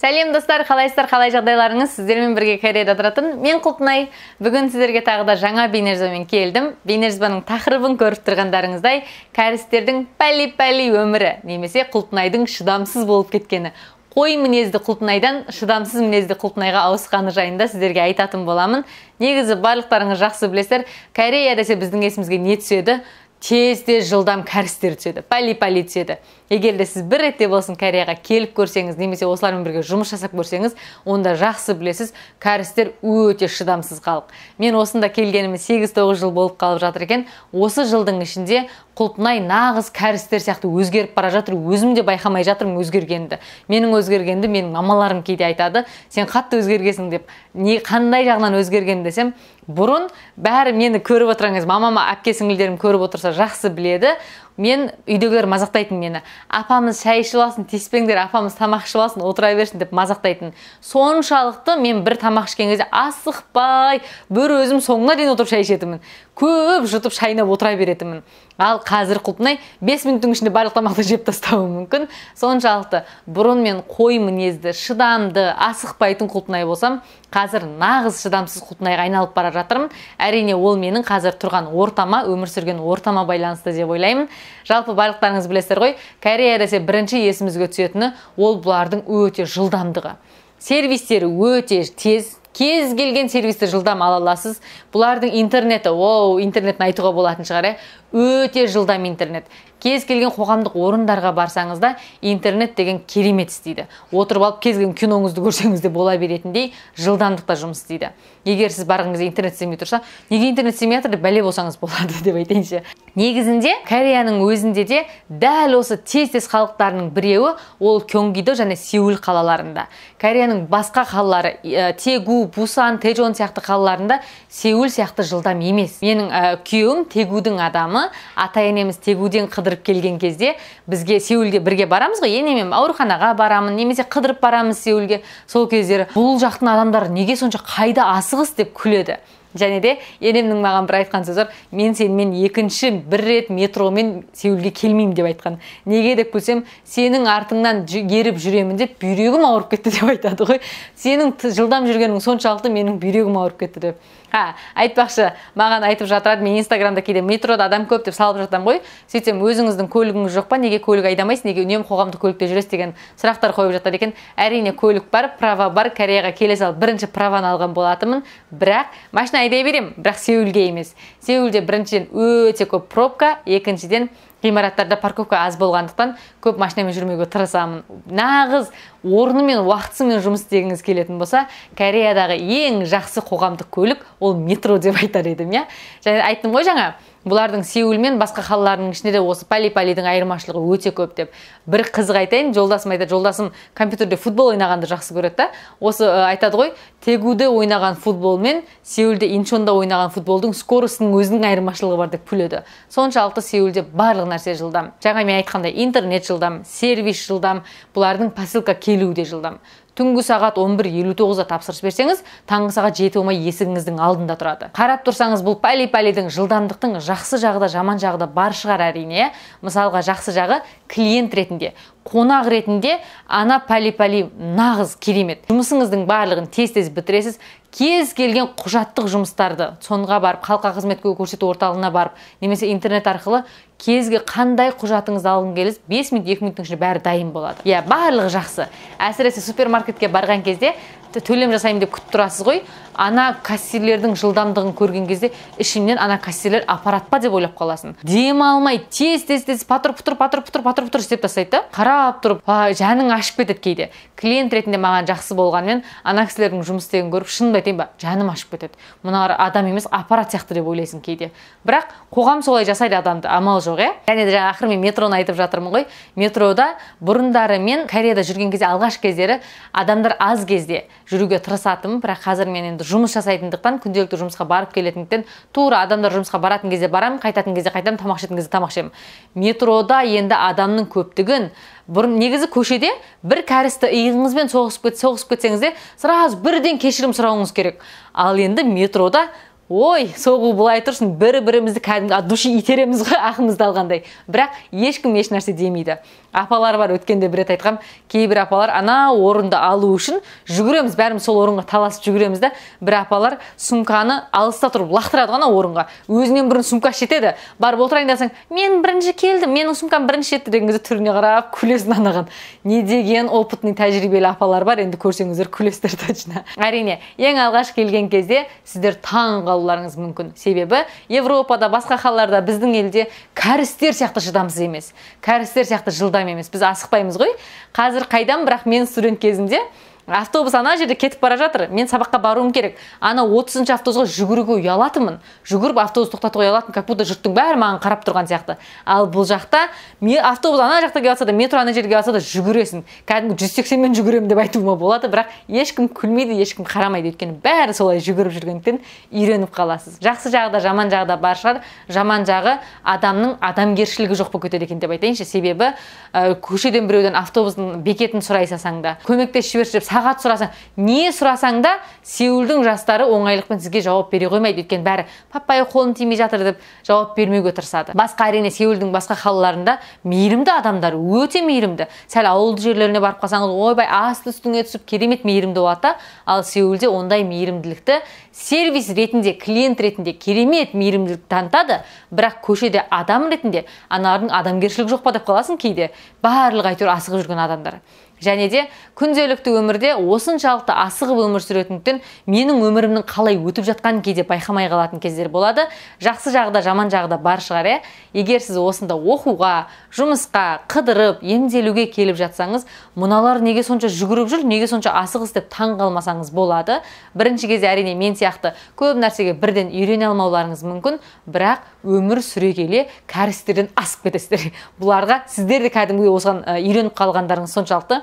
сәлем достар қалайсыздар қалай жағдайларыңыз сіздермен бірге кореяда тұратын мен құлпынай бүгін сіздерге тағы да жаңа бейнежазбамен келдім бейнежазбаның тақырыбын көріп тұрғандарыңыздай кәрістердің пәли пәли өмірі немесе құлпынайдың шыдамсыз болып кеткені қой мінезді құлпынайдан шыдамсыз мінезді құлпынайға ауысқаны жайында сіздерге айтатын боламын негізі барлықтарыңыз жақсы білесіздер корея десе біздің есімізге не түседі тез тез жылдам кәрістер түседі пәли пәли түседі егер де сіз бір ретте болсын кореяға келіп көрсеңіз немесе осылармен бірге жұмыс жасап көрсеңіз онда жақсы білесіз кәрістер өте шыдамсыз халық мен осында келгеніме 8-9 жыл болып қалып жатыр екен осы жылдың ішінде құлпынай нағыз кәрістер сияқты өзгеріп бара жатыр өзім де байқамай жатырмын өзгергенді. менің өзгергенді, менің мамаларым кейде айтады сен қатты өзгергенсің деп не қандай жағынан өзгерген десем бұрын бәрі мені көріп отырған кезде мамама әпке көріп отырса жақсы біледі мен үйдегілер мазақтайтын мені апамыз шай ішіп алсын тиіспеңдер апамыз тамақ ішіп алсын отыра берсін деп мазақтайтын соншалықты мен бір тамақ ішкен кезде асықпай бір өзім соңына дейін отырып шай ішетінмін көп жұтып шайнап отыра беретінмін ал қазір құлпынай бес минуттың ішінде барлық тамақты жеп тастауы мүмкін соншалықты бұрын мен қой мінезді шыдамды асықпайтын құлпынай болсам қазір нағыз шыдамсыз құлпынайға айналып бара жатырмын әрине ол менің қазір тұрған ортама өмір сүрген ортама байланысты деп ойлаймын жалпы барлықтарыңыз білесіздер ғой корея десе бірінші есімізге түсетіні ол бұлардың өте жылдамдығы сервистері өте тез кез келген сервисті жылдам ала аласыз бұлардың интернеті оу интернетін айтуға болатын шығар иә өте жылдам интернет кез келген қоғамдық орындарға барсаңыз да интернет деген керемет істейді отырып алып кез келген киноңызды көрсеңіз де бола беретіндей жылдамдықта жұмыс істейді егер сіз барған кезде интернет істемей тұрса неге интернет істемей жатыр деп бәле болсаңыз болады деп айтайыншы негізінде кореяның өзінде де дәл осы тез тез халықтарының біреуі ол кёнгидо және сеул қалаларында кореяның басқа қалалары ә, тегу бусан тежон сияқты қалаларында сеул сияқты жылдам емес менің ә, күйеуім тегудің адамы ата енеміз тегуден қыдыр қыдырып келген кезде бізге сеулге бірге барамыз ғой енемен ауруханаға барамын немесе қыдырып барамыз сеулге сол кездері бұл жақтың адамдары неге сонша қайда асығыс деп күледі және де енемнің маған бір айтқан сөзі бар мен сенімен екінші бір рет метромен сеулге келмеймін деп айтқан неге деп күлсем сенің артыңнан еріп жүремін деп бүйрегім ауырып кетті деп айтады ғой сенің жылдам жүргенің соншалықты менің бүйрегім ауырып кетті деп а айтпақшы маған айтып жатырады мен инстаграмда кейде метрода адам көп деп салып жатамын ғой сөйтсем өзіңіздің көлігіңіз жоқ па неге көлік айдамайсыз неге үнемі қоғамдық көлікте жүресіз деген сұрақтар қойып жатады екен әрине көлік бар права бар кореяға келе салып бірінші праваны алған болатынмын бірақ машина айдай беремін бірақ сеулге емес сеулде біріншіден өте көп пробка екіншіден ғимараттарда парковка аз болғандықтан көп машинамен жүрмеуге тырысамын нағыз орнымен уақытысымен жұмыс істегіңіз келетін болса кореядағы ең жақсы қоғамдық көлік ол метро деп айтар едім иә және айттым ғой жаңа бұлардың сеул мен басқа қалаларының ішінде де осы пали палидің айырмашылығы өте көп деп бір қызық айтайын жолдасым айтады жолдасым компьютерде футбол ойнағанды жақсы көреді да осы айтады ғой тегуде ойнаған футбол мен сеулде инчонда ойнаған футболдың скоростының өзінің айырмашылығы бар деп күледі соншалықты сеулде барлық нәрсе жылдам жаңа мен айтқандай интернет жылдам сервис жылдам бұлардың посылка келуі де жылдам түнгі сағат 11.59-да тапсырыс берсеңіз таңғы сағат жеті болмай есігіңіздің алдында тұрады қарап тұрсаңыз бұл пәли пәлидің жылдамдықтың жақсы жағы да жаман жағы да бар шығар әрине мысалға жақсы жағы клиент ретінде қонақ ретінде ана пәли пәли нағыз керемет жұмысыңыздың барлығын тез тез бітіресіз кез келген құжаттық жұмыстарды сонға барып халыққа қызмет көрсету орталығына барып немесе интернет арқылы кезге қандай құжатыңызды алғың келсе бес минут екі минуттың ішінде бәрі дайын болады иә барлығы жақсы әсіресе супермаркетке барған кезде төлем жасаймын деп күтіп тұрасыз ғой ана кассирлердің жылдамдығын көрген кезде ішімнен ана кассирлер аппарат па деп ойлап қаласың алмай тез тез тез патыр пұтыр патыр пұтыр патыр пұтыр істеп тастайды да қарап тұрып жаның ашып кетеді кейде клиент ретінде маған жақсы болғанымен ана кісілердің жұмыс істегенін көріп шынымды айтайын ба жаным ашып кетеді мыналар адам емес аппарат сияқты деп ойлайсың кейде бірақ қоғам солай жасайды адамды амал жоқ иә және де жаңа ақыры мен метроны айтып жатырмын ғой метрода бұрындары мен кореяда жүрген кезде алғаш кездері адамдар аз кезде жүруге тырысатынмын бірақ қазір мен енді жұмыс жасайтындықтан күнделікті жұмысқа барып келетіндіктен тура адамдар жұмысқа баратын кезде барамын қайтатын кезде қайтамын тамақ ішетін кезде тамақ ішемін метрода енді адамның көптігін бұрын негізі көшеде бір кәрісті иығыңызбен соғысып кет, соғысып кетсеңіз де сразу бірден кешірім сұрауыңыз керек ал енді метрода ой соғу былай тұрсын бір бірімізді кәдімгі от души итереміз ғой ақымызды алғандай бірақ ешкім ешнәрсе демейді апалар бар өткенде бір рет айтқам кейбір апалар ана орынды алу үшін жүгіреміз бәріміз сол орынға таласып жүгіреміз да бір апалар сумканы алыста тұрып лақтырады ғой орынға өзінен бұрын сумка жетеді барып отырайын десең мен бірінші келдім менің сумкам бірінші жетті деген кезде түріне қарап күлесің анаған не деген опытный тәжірибелі апалар бар енді көрсеңіздер күлесіздер точно әрине ең алғаш келген кезде сіздер таң алуларыңыз мүмкін себебі европада басқа қалаларда біздің елде кәрістер сияқты шыдамсыз емес кәрістер сияқты жылдам емес біз асықпаймыз ғой қазір қайдам бірақ мен студент кезімде автобус ана жерде кетіп бара жатыр мен сабаққа баруым керек ана отызыншы автобусқа жүгіруге ұялатынмын жүгіріп автобус тоқтатуға ұялатынмын как будто жұрттың бәрі маған қарап тұрған сияқты ал бұл жақта ме, автобус ана жақта келе жатса да метро ана жерге келе жатса да жүгіресің кәдімгі жүз сексенмен жүгіремін деп айтуыма болады бірақ ешкім күлмейді ешкім қарамайды өйткені бәрі солай жүгіріп жүргендіктен үйреніп қаласыз жақсы жағы да жаман жағы да бар шығар жаман жағы адамның адамгершілігі жоқ болып кетеді екен деп айтайыншы себебі ә, көшеден біреуден автобустың бекетін сұрай салсаң да көмектесіп жіберші деп сағат сұрасаң не сұрасаң да сеулдің жастары оңайлықпен сізге жауап бере қоймайды өйткені бәрі папайы қолым тимей жатыр деп жауап бермеуге тырысады басқа әрине сеулдің басқа қалаларында мейірімді адамдар өте мейірімді сәл ауылды жерлеріне барып қалсаңыз ойбай асты үстіңе түсіп керемет мейірімді болады ал сеулде ондай мейірімділікті сервис ретінде клиент ретінде керемет мейірімділік танытады бірақ көшеде адам ретінде аналардың адамгершілігі жоқ па деп қаласың кейде барлығы әйтеуір асығып жүрген адамдар және де күнделікті өмірде осыншалықты асығып өмір сүретіндіктен менің өмірімнің қалай өтіп жатқанын кейде байқамай қалатын кездер болады жақсы жағы да жаман жағы да бар шығар иә егер сіз осында оқуға жұмысқа қыдырып емделуге келіп жатсаңыз мыналар неге сонша жүгіріп жүр неге сонша асығыс деп таң қалмасаңыз болады бірінші кезде әрине мен сияқты көп нәрсеге бірден үйрене алмауларыңыз мүмкін бірақ өмір сүре келе кәрістерден асып кетесіздер бұларға сіздер де кәдімгідей осыған үйреніп қалғандарыңыз соншалықты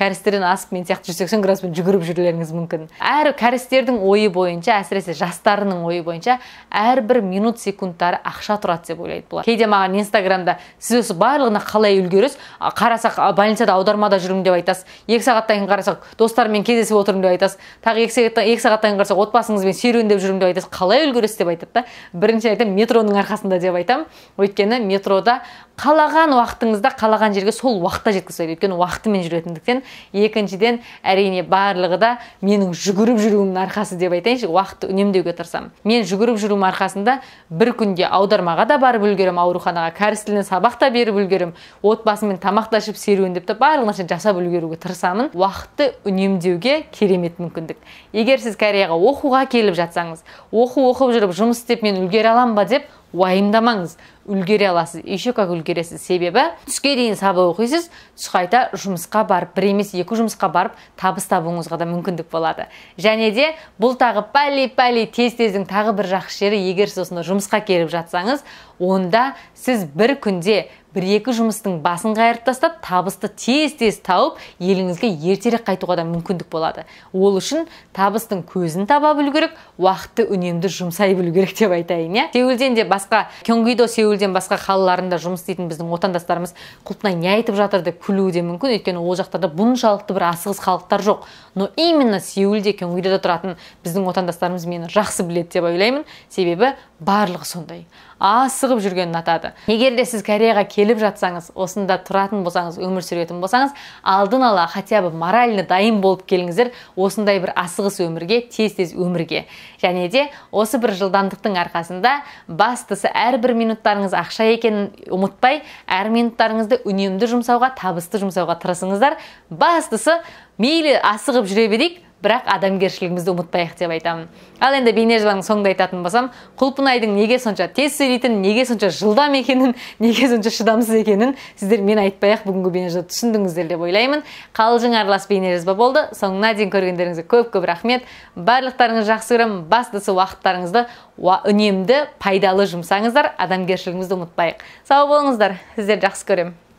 кәрістерден асып мен сияқты жүз сексен градуспен жүгіріп жүрулеріңіз мүмкін әр кәрістердің ойы бойынша әсіресе жастарының ойы бойынша әрбір минут секундтары ақша тұрады деп ойлайды бұлар кейде маған инстаграмда сіз осы барлығына қалай үлгересіз қарасақ больницада аудармада жүрмін деп айтасыз екі сағаттан кейін қарасақ достарыммен кездесіп отырмын деп айтасыз тағы екі сағаттан екі сағаттан кейін қарасақ отбасыңызбен серуендеп жүрмін деп айтасыз қалай үлгересіз деп айтады да бірінші айтамын метроның арқасында деп айтамын өйткені метрода қалаған уақытыңызда қалаған жерге сол уақытта жеткізеді өйткені уақытымен жүретіндіктен екіншіден әрине барлығы да менің жүгіріп жүруімнің арқасы деп айтайыншы уақытты үнемдеуге тырысамын мен жүгіріп жүруім арқасында бір күнде аудармаға да барып үлгеремін ауруханаға кәріс тілінен сабақ та беріп үлгеремін отбасыммен тамақ та ішіп серуендеп те барлық нәрсені жасап үлгеруге тырысамын уақытты үнемдеуге керемет мүмкіндік егер сіз кореяға оқуға келіп жатсаңыз оқу оқып жүріп жұмыс істеп мен үлгере аламын ба деп уайымдамаңыз үлгере аласыз еще как үлгересіз себебі түске дейін сабақ оқисыз түс қайта жұмысқа барып бір емес екі жұмысқа барып табыс табуыңызға да мүмкіндік болады және де бұл тағы пәли пәли тез тездің тағы бір жақсы жері егер сіз осында жұмысқа келіп жатсаңыз онда сіз бір күнде бір екі жұмыстың басын қайырып тастап табысты тез тез тауып еліңізге ертерек қайтуға да мүмкіндік болады ол үшін табыстың көзін таба білу керек уақытты үнемді жұмсай білу керек деп айтайын иә сеулден де басқа кенгидо сеулден басқа қалаларында жұмыс істейтін біздің отандастарымыз құлпынай не айтып жатыр деп күлуі де мүмкін өйткені ол жақтарда бұншалықты бір асығыс халықтар жоқ но именно сеулде кенгидода тұратын біздің отандастарымыз мені жақсы біледі деп ойлаймын себебі барлығы сондай асығып жүргенін атады. егер де сіз кореяға келіп жатсаңыз осында тұратын болсаңыз өмір сүретін болсаңыз алдын ала хотя бы морально дайын болып келіңіздер осындай бір асығыс өмірге тез тез өмірге және де осы бір жылдамдықтың арқасында бастысы әрбір минуттарыңыз ақша екенін ұмытпай әр минуттарыңызды үнемді жұмсауға табысты жұмсауға тырысыңыздар бастысы мейлі асығып жүре берейік бірақ адамгершілігімізді ұмытпайық деп айтамын ал енді бейнежазбаның соңында айтатын болсам құлпынайдың неге сонша тез сөйлейтінін неге сонша жылдам екенін неге сонша шыдамсыз екенін сіздер мен айтпай ақ бүгінгі бейнежазбаы түсіндіңіздер деп ойлаймын қалжың аралас бейнежазба болды соңына дейін көргендеріңізге көп көп рахмет барлықтарыңызды жақсы көремін бастысы уақыттарыңызды үнемді пайдалы жұмсаңыздар адамгершілігімізді ұмытпайық сау болыңыздар сіздерді жақсы көремін